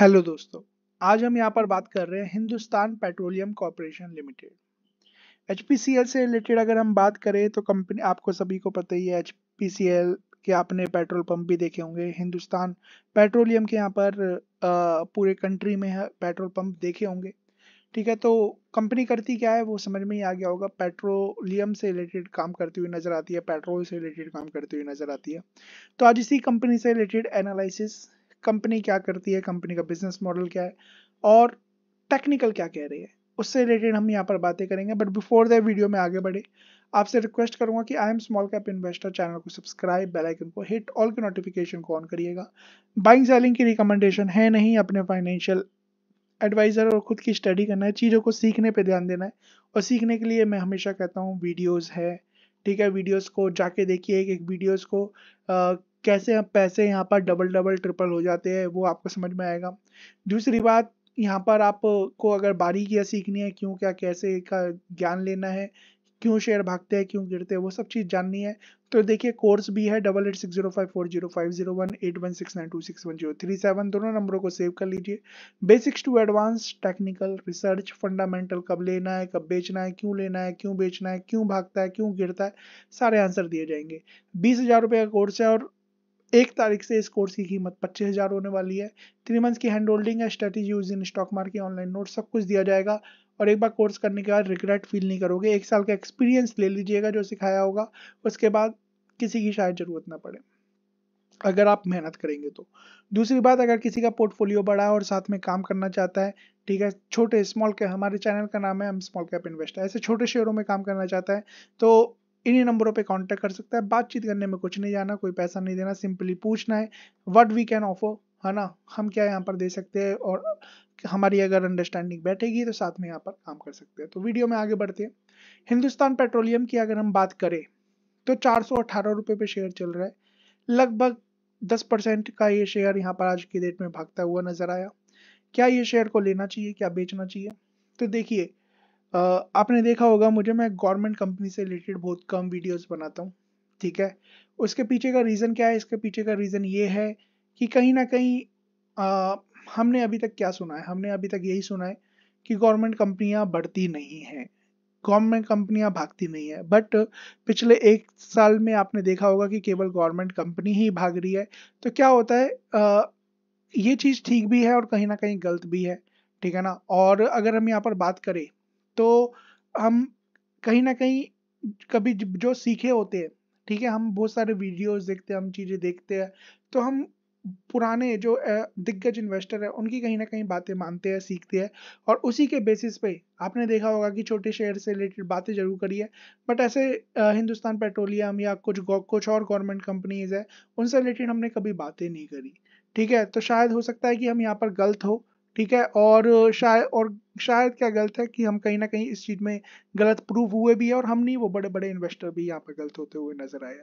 hello दोस्तों आज हम यहाँ पर बात कर रहे हैं Hindustan petroleum corporation limited H से रिलेटेड अगर हम बात करें तो कंपनी आपको सभी को पता ही है एच के आपने पेट्रोल पंप भी देखे होंगे हिंदुस्तान पेट्रोलियम के यहाँ पर आ, पूरे कंट्री में पेट्रोल पंप देखे होंगे ठीक है तो कंपनी करती क्या है वो समझ में ही आ गया होगा पेट्रोलियम से रिलेटेड काम करती हुई नज़र आती है पेट्रोल से रिलेटेड काम करती हुई नज़र आती है तो आज इसी कंपनी से रिलेटेड एनालिसिस कंपनी क्या करती है कंपनी का बिजनेस मॉडल क्या है और टेक्निकल क्या कह रही है उससे रिलेटेड हम यहाँ पर बातें करेंगे बट बिफोर दैट वीडियो में आगे बढ़े आपसे रिक्वेस्ट करूंगा कि I am small cap investor channel को सब्सक्राइब बेल आइकन को हिट ऑल के नोटिफिकेशन को ऑन करिएगा बाइंग सेलिंग की रिकमेंडेशन है नहीं अपने फाइनेंशियल एडवाइज़र और ख़ुद की स्टडी करना है चीज़ों को सीखने पर ध्यान देना है और सीखने के लिए मैं हमेशा कहता हूँ वीडियोज़ है ठीक है वीडियोस को जाके देखिए एक एक वीडियोस को कैसे हम पैसे यहाँ पर डबल डबल ट्रिपल हो जाते हैं वो आपको समझ में आएगा दूसरी बात यहाँ पर आपको अगर बारीकियाँ सीखनी है क्यों क्या कैसे का ज्ञान लेना है क्यों शेयर भागते हैं क्यों गिरते हैं वो सब चीज़ जाननी है तो देखिए कोर्स भी है double eight six zero five four zero five zero one eight one six nine two six one zero three seven दोनों नंबरों को सेव कर लीजिए basics to advance technical research fundamental कब लेना है कब बेचना है क्यों लेना है क्यों बेचना है क्यों भागता है क्यों गिरता है सारे आंसर दिए जाएंगे बीस हज़ार रुपये का कोर्स है और एक तारीख से इस कोर्स की कीमत पच्चीस हज़ार होने वाली है थ्री मंथ्स की हैंड होल्डिंग है strategy use in stock market online note सब कुछ दिया जाएगा और एक बार कोर्स करने के बाद रिग्रेट फील नहीं करोगे एक साल का एक्सपीरियंस ले लीजिएगा जो सिखाया होगा उसके बाद किसी की शायद ज़रूरत ना पड़े अगर आप मेहनत करेंगे तो दूसरी बात अगर किसी का पोर्टफोलियो बड़ा है और साथ में काम करना चाहता है ठीक है छोटे स्मॉल कैप हमारे चैनल का नाम है हम स्मॉल कैप इन्वेस्टर ऐसे छोटे शेयरों में काम करना चाहता है तो इन्हीं नंबरों पे कांटेक्ट कर सकता है बातचीत करने में कुछ नहीं जाना कोई पैसा नहीं देना सिंपली पूछना है व्हाट वी कैन ऑफर है ना हम क्या यहाँ पर दे सकते हैं और हमारी अगर अंडरस्टैंडिंग बैठेगी तो साथ में यहाँ पर काम कर सकते हैं तो वीडियो में आगे बढ़ते हैं हिंदुस्तान पेट्रोलियम की अगर हम बात करें तो चार सौ पे शेयर चल रहा है लगभग दस का ये शेयर यहाँ पर आज की डेट में भागता हुआ नजर आया क्या ये शेयर को लेना चाहिए क्या बेचना चाहिए तो देखिए आपने देखा होगा मुझे मैं गवर्नमेंट कंपनी से रिलेटेड बहुत कम वीडियोस बनाता हूँ ठीक है उसके पीछे का रीज़न क्या है इसके पीछे का रीज़न ये है कि कहीं ना कहीं आ, हमने अभी तक क्या सुना है हमने अभी तक यही सुना है कि गवर्नमेंट कंपनियां बढ़ती नहीं हैं गवर्नमेंट कंपनियां भागती नहीं है बट पिछले एक साल में आपने देखा होगा कि केवल गवर्नमेंट कंपनी ही भाग रही है तो क्या होता है आ, ये चीज़ ठीक भी है और कहीं ना कहीं गलत भी है ठीक है ना और अगर हम यहाँ पर बात करें तो हम कहीं ना कहीं कभी जो सीखे होते हैं ठीक है हम बहुत सारे वीडियोस देखते हैं हम चीज़ें देखते हैं तो हम पुराने जो दिग्गज इन्वेस्टर है उनकी कहीं ना कहीं बातें मानते हैं सीखते हैं और उसी के बेसिस पे आपने देखा होगा कि छोटे शेयर से रिलेटेड बातें जरूर करी है बट ऐसे हिंदुस्तान पेट्रोलियम या कुछ कुछ और गवर्नमेंट कंपनीज है उनसे रिलेटेड हमने कभी बातें नहीं करी ठीक है तो शायद हो सकता है कि हम यहाँ पर गलत हो ठीक है और शायद और शायद क्या गलत है कि हम कहीं ना कहीं इस चीज़ में गलत प्रूव हुए भी है और हम नहीं वो बड़े बड़े इन्वेस्टर भी यहाँ पर गलत होते हुए नजर आए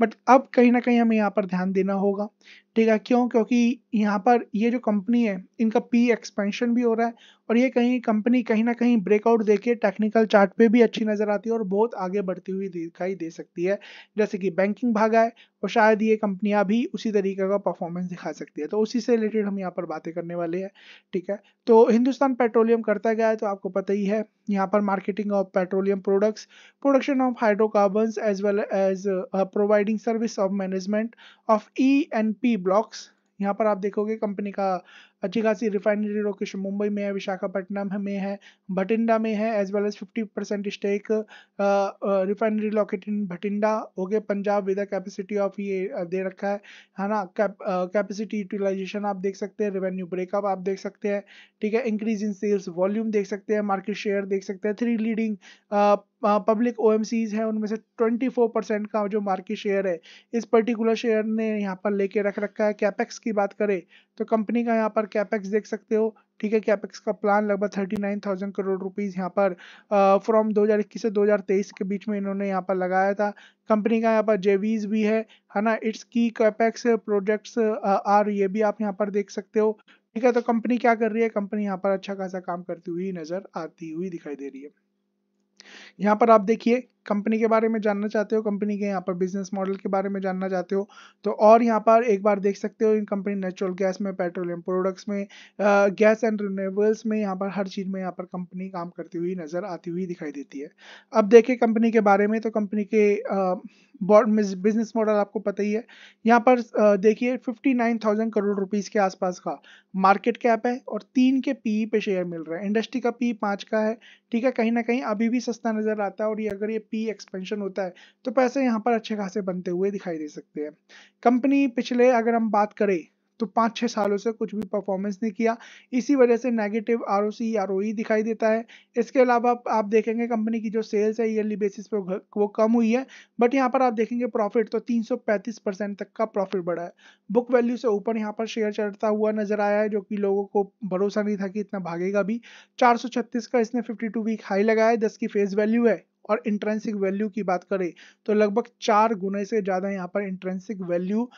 बट अब कहीं ना कहीं हमें यहाँ पर ध्यान देना होगा ठीक है क्यों क्योंकि यहाँ पर ये जो कंपनी है इनका पी एक्सपेंशन भी हो रहा है और ये कहीं कंपनी कहीं ना कहीं ब्रेकआउट देके टेक्निकल चार्ट पे भी अच्छी नज़र आती है और बहुत आगे बढ़ती हुई दिखाई दे सकती है जैसे कि बैंकिंग भागा है और शायद ये कंपनियां भी उसी तरीके का परफॉर्मेंस दिखा सकती है तो उसी से रिलेटेड हम यहाँ पर बातें करने वाले हैं ठीक है तो हिंदुस्तान पेट्रोलियम कर बढ़ता गया है तो आपको पता ही है यहाँ पर marketing of petroleum products production of hydrocarbon as well as providing service of management of E and P blocks यहाँ पर आप देखोगे कंपनी का अच्छी खासी रिफाइनरी लोकेशन मुंबई में है विशाखापट्टनम में है भटिंडा में है as well as fifty percent stake refinery locate in Bathinda हो गया पंजाब विद कैपेसिटी ऑफ ये दे रखा है है ना कैपेसिटी यूटिलाइजेशन आप देख सकते हैं रेवेन्यू ब्रेकअप आप देख सकते हैं ठीक है इंक्रीज इन सेल्स वॉल्यूम देख सकते हैं मार्केट शेयर देख सकते हैं three leading public O M Cs हैं उनमें से ट्वेंटी फोर परसेंट का जो मार्केट शेयर है इस पर्टिकुलर शेयर ने यहाँ पर लेके रख रखा है कैपेक्स की बात करें तो कंपनी का यहाँ पर कैपेक्स देख सकते हो ठीक है कैपेक्स का प्लान लगभग thirty nine thousand crore rupees यहाँ पर फ्रॉम दो हज़ार इक्कीस से दो हज़ार तेईस के बीच में इन्होंने यहाँ पर लगाया था कंपनी का यहाँ पर जेवीज भी है है ना इट्स की कैपेक्स प्रोजेक्ट्स आर ये भी आप यहाँ पर देख सकते हो ठीक है तो कंपनी क्या कर रही है कंपनी यहाँ पर अच्छा खासा काम करती हुई नज़र आती हुई दिखाई दे रही है यहाँ पर आप देखिए कंपनी के बारे में जानना चाहते हो कंपनी के यहाँ पर बिजनेस मॉडल के बारे में जानना चाहते हो तो और यहाँ पर एक बार देख सकते हो इन कंपनी नेचुरल गैस में पेट्रोलियम प्रोडक्ट्स में गैस एंड रिन्यूएबल्स में यहाँ पर हर चीज़ में यहाँ पर कंपनी काम करती हुई नज़र आती हुई दिखाई देती है अब देखें कंपनी के बारे में तो कंपनी के बिजनेस मॉडल आपको पता ही है यहाँ पर देखिए fifty nine thousand crore rupees के आसपास का मार्केट कैप है और तीन के पी e पे शेयर मिल रहा है इंडस्ट्री का पी e पाँच का है ठीक है कहीं ना कहीं अभी भी सस्ता नज़र आता है और ये अगर ये पी एक्सपेंशन होता है तो पैसे यहाँ पर अच्छे खासे बनते हुए दिखाई दे सकते हैं कंपनी पिछले अगर हम बात करें तो पाँच छः सालों से कुछ भी परफॉर्मेंस नहीं किया इसी वजह से negative R O C R O E दिखाई देता है इसके अलावा आप देखेंगे कंपनी की जो सेल्स है ईयरली बेसिस पे वो कम हुई है बट यहाँ पर आप देखेंगे प्रॉफिट तो 335 परसेंट तक का प्रॉफिट बढ़ा है बुक वैल्यू से ऊपर यहाँ पर शेयर चढ़ता हुआ नजर आया है जो कि लोगों को भरोसा नहीं था कि इतना भागेगा भी चार का इसने फिफ्टी वीक हाई लगाया है दस की फेस वैल्यू है और इंट्रेंसिक वैल्यू की बात करें तो लगभग चार गुने से ज़्यादा यहाँ पर इंट्रेंसिक वैल्यू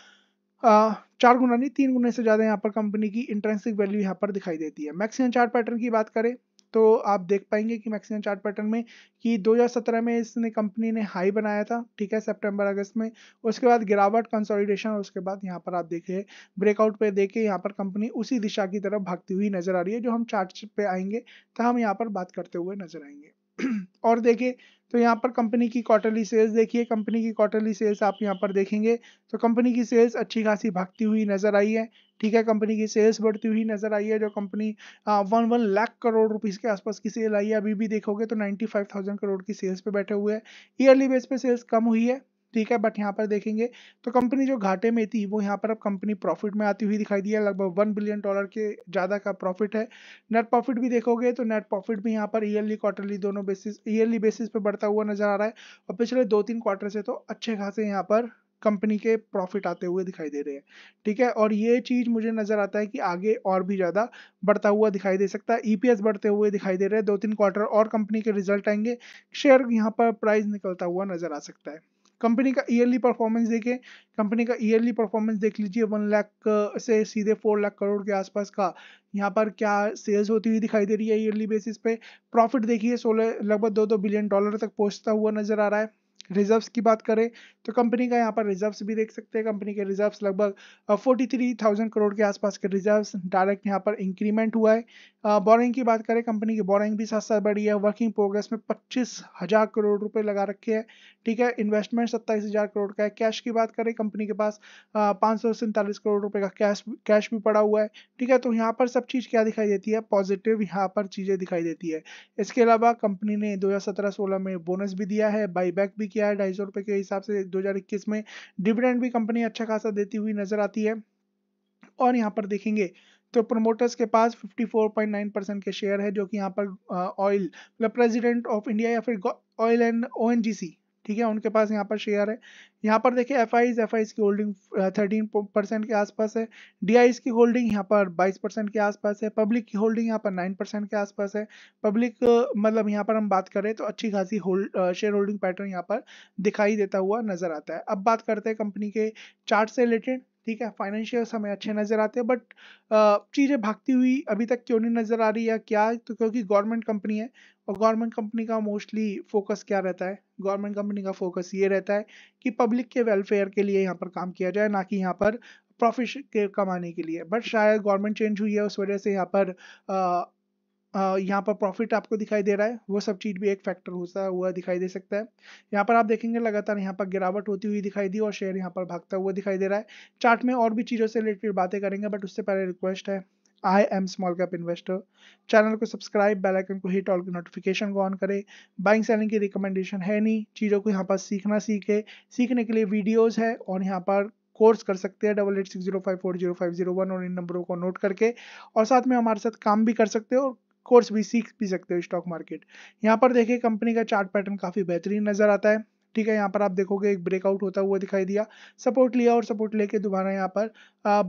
चार गुना नहीं तीन गुने से ज़्यादा यहाँ पर कंपनी की इंट्रेंसिक वैल्यू यहाँ पर दिखाई देती है मैक्सिमम चार्ट पैटर्न की बात करें तो आप देख पाएंगे कि मैक्सिमम चार्ट पैटर्न में कि 2017 में इसने कंपनी ने हाई बनाया था ठीक है सितंबर अगस्त में उसके बाद गिरावट कंसोलिडेशन और उसके बाद यहाँ पर आप देखे ब्रेकआउट पे देखे यहाँ पर कंपनी उसी दिशा की तरफ भागती हुई नजर आ रही है जो हम चार्ट पे आएंगे तो हम यहाँ पर बात करते हुए नजर आएंगे और देखिए तो यहाँ पर कंपनी की क्वार्टरली सेल्स देखिए कंपनी की क्वार्टरली सेल्स आप यहाँ पर देखेंगे तो कंपनी की सेल्स अच्छी खासी भागती हुई नज़र आई है ठीक है कंपनी की सेल्स बढ़ती हुई नज़र आई है जो company one one lakh crore rupees के आसपास की सेल आई है अभी भी देखोगे तो नाइन्टी फाइव थाउजेंड करोड़ की सेल्स पे बैठे हुए हैं ईयरली बेस पे सेल्स कम हुई है ठीक है बट यहाँ पर देखेंगे तो कंपनी जो घाटे में थी वो यहाँ पर अब कंपनी प्रॉफिट में आती हुई दिखाई दी है लगभग वन बिलियन डॉलर के ज़्यादा का प्रॉफिट है नेट प्रॉफिट भी देखोगे तो नेट प्रॉफिट भी यहाँ पर ईयरली क्वार्टरली दोनों बेसिस ईयरली बेसिस पे बढ़ता हुआ नजर आ रहा है और पिछले दो तीन क्वार्टर से तो अच्छे खासे यहाँ पर कंपनी के प्रॉफिट आते हुए दिखाई दे रहे हैं ठीक है और ये चीज़ मुझे नज़र आता है कि आगे और भी ज़्यादा बढ़ता हुआ दिखाई दे सकता है ईपीएस e बढ़ते हुए दिखाई दे रहे हैं दो तीन क्वार्टर और कंपनी के रिजल्ट आएंगे शेयर यहाँ पर प्राइस निकलता हुआ नज़र आ सकता है कंपनी का ईयरली परफॉर्मेंस देखें कंपनी का ईयरली परफॉर्मेंस देख लीजिए वन लाख से सीधे फोर लाख करोड़ के आसपास का यहाँ पर क्या सेल्स होती हुई दिखाई दे रही है ईयरली बेसिस पे प्रॉफिट देखिए सोलह लगभग दो दो बिलियन डॉलर तक पहुँचता हुआ नजर आ रहा है रिजर्व्स की बात करें तो कंपनी का यहाँ पर रिजर्व्स भी देख सकते हैं कंपनी के रिजर्व्स लगभग 43,000 थ्री थाउजेंड करोड़ के आसपास के रिजर्व्स डायरेक्ट यहाँ पर इंक्रीमेंट हुआ है बोरिंग की बात करें कंपनी की बोरिंग भी साथ साथ बढ़ी है वर्किंग प्रोग्रेस में पच्चीस हज़ार करोड़ रुपये लगा रखे हैं ठीक है इन्वेस्टमेंट सत्ताईस हज़ार करोड़ का है कैश की बात करें कंपनी के पास पाँच सौ सैंतालीस करोड़ रुपये का कैश कैश भी पड़ा हुआ है ठीक है तो यहाँ पर सब चीज़ क्या दिखाई देती है पॉजिटिव यहाँ पर चीज़ें दिखाई देती है इसके अलावा कंपनी ने दो हज़ार सत्रह सोलह में बोनस भी दिया है बाईबैक भी किया है ढाई सौ रुपए के हिसाब से 2021 में डिविडेंड भी कंपनी अच्छा खासा देती हुई नजर आती है और यहाँ पर देखेंगे तो प्रमोटर्स के पास 54.9 परसेंट के शेयर है जो कि यहाँ पर ऑयल मतलब प्रेसिडेंट ऑफ इंडिया या फिर ऑयल एंड ओ ठीक है उनके पास यहाँ पर शेयर है यहाँ पर देखिए एफ आईज एफ आई की होल्डिंग थर्टीन परसेंट के आसपास है डी की होल्डिंग यहाँ पर बाईस परसेंट के आसपास है पब्लिक की होल्डिंग यहाँ पर नाइन परसेंट के आसपास है पब्लिक मतलब यहाँ पर हम बात करें तो अच्छी खासी होल्ड शेयर होल्डिंग पैटर्न यहाँ पर दिखाई देता हुआ नजर आता है अब बात करते हैं कंपनी के चार्ट से रिलेटेड ठीक है फाइनेंशियल हमें अच्छे नज़र आते हैं बट चीज़ें भागती हुई अभी तक क्यों नहीं नज़र आ रही है क्या तो क्योंकि गवर्नमेंट कंपनी है और गवर्नमेंट कंपनी का मोस्टली फोकस क्या रहता है गवर्नमेंट कंपनी का फोकस ये रहता है कि पब्लिक के वेलफेयर के लिए यहाँ पर काम किया जाए ना कि यहाँ पर प्रॉफिट कमाने के लिए बट शायद गवर्नमेंट चेंज हुई है उस वजह से यहाँ पर यहाँ पर प्रॉफिट आपको दिखाई दे रहा है वो सब चीज़ भी एक फैक्टर होता हुआ दिखाई दे सकता है यहाँ पर आप देखेंगे लगातार यहाँ पर गिरावट होती हुई दिखाई दी और शेयर यहाँ पर भागता हुआ दिखाई दे रहा है चार्ट में और भी चीज़ों से रिलेटेड बातें करेंगे बट उससे पहले रिक्वेस्ट है I am small cap investor channel को सब्सक्राइब बेल आइकन को हिट ऑल की नोटिफिकेशन को ऑन करें बाइंग सेलिंग की रिकमेंडेशन है नहीं चीज़ों को यहाँ पर सीखना सीखे सीखने के लिए वीडियोज़ है और यहाँ पर कोर्स कर सकते हैं double eight six zero five four zero five zero one और इन नंबरों को नोट करके और साथ में हमारे साथ काम भी कर सकते हो और कोर्स भी सीख भी सकते हो स्टॉक मार्केट यहाँ पर देखिए कंपनी का चार्ट पैटर्न काफ़ी बेहतरीन नज़र आता है ठीक है यहाँ पर आप देखोगे एक ब्रेकआउट होता हुआ दिखाई दिया सपोर्ट लिया और सपोर्ट लेके दोबारा यहाँ पर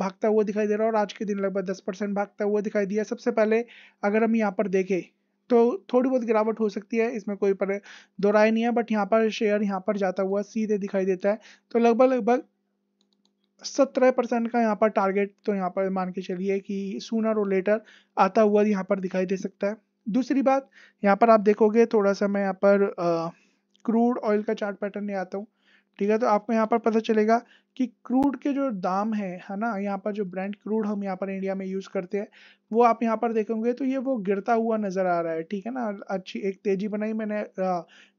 भागता हुआ दिखाई दे रहा है और आज के दिन लगभग दस परसेंट भागता हुआ दिखाई दिया सबसे पहले अगर हम यहाँ पर देखें तो थोड़ी बहुत गिरावट हो सकती है इसमें कोई पर दो नहीं है बट यहाँ पर शेयर यहाँ पर जाता हुआ सीधे दिखाई देता है तो लगभग लगभग सत्रह परसेंट का यहाँ पर टारगेट तो यहाँ पर मान के चलिए कि सूनर और लेटर आता हुआ यहाँ पर दिखाई दे सकता है दूसरी बात यहाँ पर आप देखोगे थोड़ा सा मैं यहाँ पर क्रूड ऑयल का चार्ट पैटर्न ले आता हूँ ठीक है तो आपको यहाँ पर पता चलेगा कि क्रूड के जो दाम है है ना यहाँ पर जो ब्रांड क्रूड हम यहाँ पर इंडिया में यूज़ करते हैं वो आप यहाँ पर देखेंगे तो ये वो गिरता हुआ नज़र आ रहा है ठीक है ना अच्छी एक तेज़ी बनाई मैंने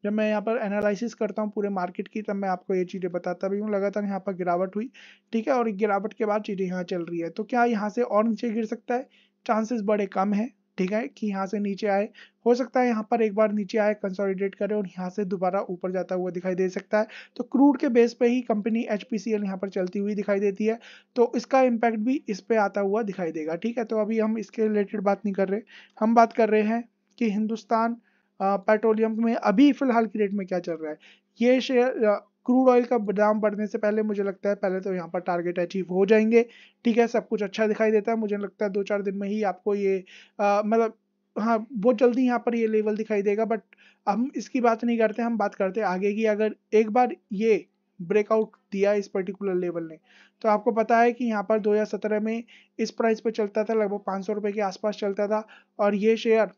जब मैं यहाँ पर एनालिसिस करता हूँ पूरे मार्केट की तब मैं आपको ये चीज़ें बताता भी हूँ लगातार यहाँ पर गिरावट हुई ठीक है और गिरावट के बाद चीज़ें यहाँ चल रही है तो क्या यहाँ से और नीचे गिर सकता है चांसेस बड़े कम है ठीक है कि यहाँ से नीचे आए हो सकता है यहाँ पर एक बार नीचे आए कंसोलिडेट करे और यहाँ से दोबारा ऊपर जाता हुआ दिखाई दे सकता है तो क्रूड के बेस पे ही कंपनी एच पी यहाँ पर चलती हुई दिखाई देती है तो इसका इम्पैक्ट भी इस पर आता हुआ दिखाई देगा ठीक है तो अभी हम इसके रिलेटेड बात नहीं कर रहे हम बात कर रहे हैं कि हिंदुस्तान पेट्रोलियम में अभी फिलहाल की रेट में क्या चल रहा है ये शेयर क्रूड ऑयल का दाम बढ़ने से पहले मुझे लगता है पहले तो यहाँ पर टारगेट अचीव हो जाएंगे ठीक है सब कुछ अच्छा दिखाई देता है मुझे लगता है दो चार दिन में ही आपको ये मतलब हाँ बहुत जल्दी यहाँ पर ये लेवल दिखाई देगा बट हम इसकी बात नहीं करते हम बात करते आगे की अगर एक बार ये ब्रेकआउट दिया इस पर्टिकुलर लेवल ने तो आपको पता है कि यहाँ पर 2017 में इस प्राइस पे चलता था लगभग पाँच सौ के आसपास चलता था और ये शेयर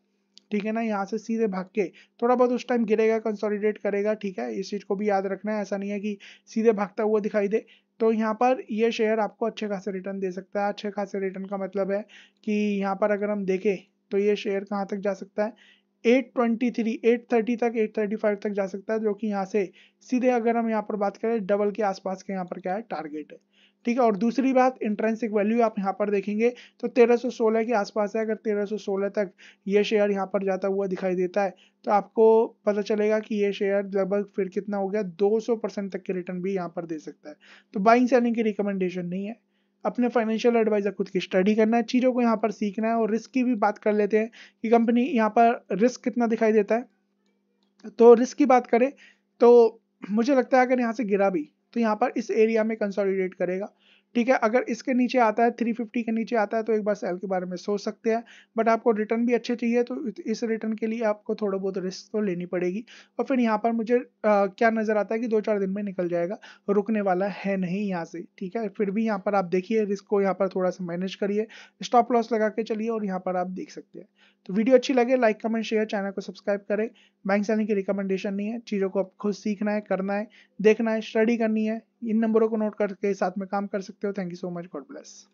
ठीक है ना यहाँ से सीधे भाग के थोड़ा बहुत उस टाइम गिरेगा कंसोलिडेट करेगा ठीक है इस चीज़ को भी याद रखना है ऐसा नहीं है कि सीधे भागता हुआ दिखाई दे तो यहाँ पर ये शेयर आपको अच्छे खासे रिटर्न दे सकता है अच्छे खासे रिटर्न का मतलब है कि यहाँ पर अगर हम देखें तो ये शेयर कहाँ तक जा सकता है 823, 830 तक 835 तक जा सकता है जो कि यहाँ से सीधे अगर हम यहाँ पर बात करें डबल के आसपास के यहाँ पर क्या है टारगेट है ठीक है और दूसरी बात इंट्रेंसिक वैल्यू आप यहाँ पर देखेंगे तो 1316 के आसपास है अगर 1316 तक ये शेयर यहाँ पर जाता हुआ दिखाई देता है तो आपको पता चलेगा कि ये शेयर लगभग फिर कितना हो गया 200 परसेंट तक के रिटर्न भी यहाँ पर दे सकता है तो बाइंग सेलिंग की रिकमेंडेशन नहीं है अपने फाइनेंशियल एडवाइजर खुद की स्टडी करना है चीज़ों को यहाँ पर सीखना है और रिस्क की भी बात कर लेते हैं कि कंपनी यहाँ पर रिस्क कितना दिखाई देता है तो रिस्क की बात करें तो मुझे लगता है अगर यहाँ से गिरा भी तो यहाँ पर इस एरिया में कंसोलिडेट करेगा ठीक है अगर इसके नीचे आता है 350 के नीचे आता है तो एक बार सेल के बारे में सोच सकते हैं बट आपको रिटर्न भी अच्छे चाहिए तो इस रिटर्न के लिए आपको थोड़ा बहुत रिस्क तो लेनी पड़ेगी और फिर यहाँ पर मुझे आ, क्या नज़र आता है कि दो चार दिन में निकल जाएगा रुकने वाला है नहीं यहाँ से ठीक है फिर भी यहाँ पर आप देखिए रिस्क को यहाँ पर थोड़ा सा मैनेज करिए स्टॉप लॉस लगा के चलिए और यहाँ पर आप देख सकते हैं तो वीडियो अच्छी लगे लाइक कमेंट शेयर चैनल को सब्सक्राइब करें बैंक सेलिंग की रिकमेंडेशन नहीं है चीज़ों को आप खुद सीखना है करना है देखना है स्टडी करनी है इन नंबरों को नोट करके साथ में काम कर सकते हो thank you so much God bless